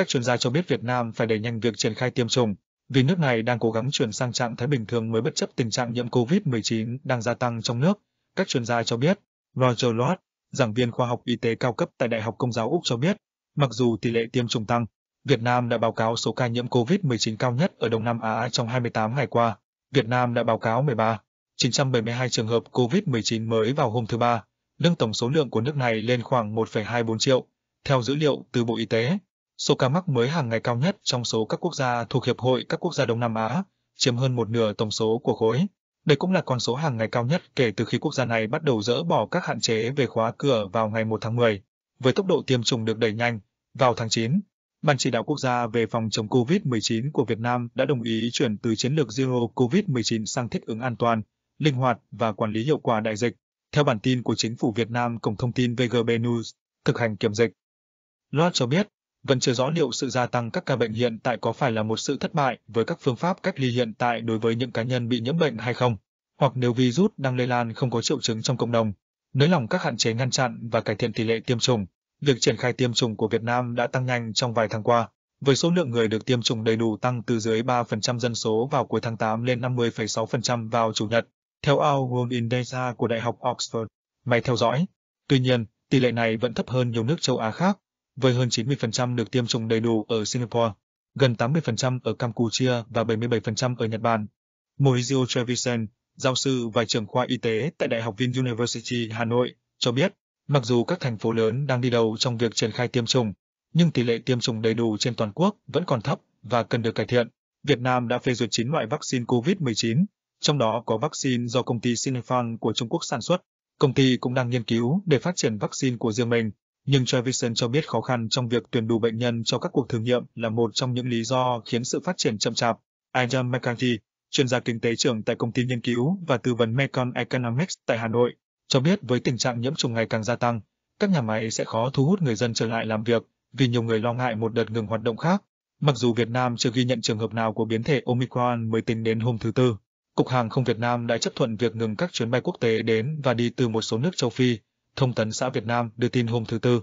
Các chuyên gia cho biết Việt Nam phải đẩy nhanh việc triển khai tiêm chủng, vì nước này đang cố gắng chuyển sang trạng thái bình thường mới bất chấp tình trạng nhiễm COVID-19 đang gia tăng trong nước. Các chuyên gia cho biết, Roger Lott, giảng viên khoa học y tế cao cấp tại Đại học Công giáo Úc cho biết, mặc dù tỷ lệ tiêm chủng tăng, Việt Nam đã báo cáo số ca nhiễm COVID-19 cao nhất ở Đông Nam Á trong 28 ngày qua. Việt Nam đã báo cáo 13, 972 trường hợp COVID-19 mới vào hôm thứ Ba, nâng tổng số lượng của nước này lên khoảng 1,24 triệu, theo dữ liệu từ Bộ Y tế. Số ca mắc mới hàng ngày cao nhất trong số các quốc gia thuộc Hiệp hội các quốc gia Đông Nam Á, chiếm hơn một nửa tổng số của khối. Đây cũng là con số hàng ngày cao nhất kể từ khi quốc gia này bắt đầu dỡ bỏ các hạn chế về khóa cửa vào ngày 1 tháng 10. Với tốc độ tiêm chủng được đẩy nhanh, vào tháng 9, Ban chỉ đạo quốc gia về phòng chống COVID-19 của Việt Nam đã đồng ý chuyển từ chiến lược Zero COVID-19 sang thích ứng an toàn, linh hoạt và quản lý hiệu quả đại dịch. Theo bản tin của chính phủ Việt Nam Cổng thông tin VGB News, thực hành kiểm dịch. Loạt cho biết, vẫn chưa rõ liệu sự gia tăng các ca bệnh hiện tại có phải là một sự thất bại với các phương pháp cách ly hiện tại đối với những cá nhân bị nhiễm bệnh hay không, hoặc nếu virus đang lây lan không có triệu chứng trong cộng đồng. Nới lỏng các hạn chế ngăn chặn và cải thiện tỷ lệ tiêm chủng, việc triển khai tiêm chủng của Việt Nam đã tăng nhanh trong vài tháng qua, với số lượng người được tiêm chủng đầy đủ tăng từ dưới 3% dân số vào cuối tháng 8 lên 50,6% vào Chủ nhật, theo Our World in Data của Đại học Oxford. May theo dõi. Tuy nhiên, tỷ lệ này vẫn thấp hơn nhiều nước châu Á khác, với hơn 90% được tiêm chủng đầy đủ ở Singapore, gần 80% ở Campuchia và 77% ở Nhật Bản. Mauricio Trevisan, giáo sư và trưởng khoa y tế tại Đại học Vin University Hà Nội, cho biết, mặc dù các thành phố lớn đang đi đầu trong việc triển khai tiêm chủng, nhưng tỷ lệ tiêm chủng đầy đủ trên toàn quốc vẫn còn thấp và cần được cải thiện. Việt Nam đã phê duyệt 9 loại vaccine COVID-19, trong đó có vaccine do công ty Sinopharm của Trung Quốc sản xuất. Công ty cũng đang nghiên cứu để phát triển vaccine của riêng mình nhưng Trevison cho biết khó khăn trong việc tuyển đủ bệnh nhân cho các cuộc thử nghiệm là một trong những lý do khiến sự phát triển chậm chạp. Adam McCarthy, chuyên gia kinh tế trưởng tại công ty nghiên cứu và tư vấn Mekon Economics tại Hà Nội, cho biết với tình trạng nhiễm trùng ngày càng gia tăng, các nhà máy sẽ khó thu hút người dân trở lại làm việc vì nhiều người lo ngại một đợt ngừng hoạt động khác. Mặc dù Việt Nam chưa ghi nhận trường hợp nào của biến thể Omicron mới tính đến hôm thứ Tư, Cục Hàng không Việt Nam đã chấp thuận việc ngừng các chuyến bay quốc tế đến và đi từ một số nước châu Phi, Thông tấn xã Việt Nam đưa tin hôm thứ Tư.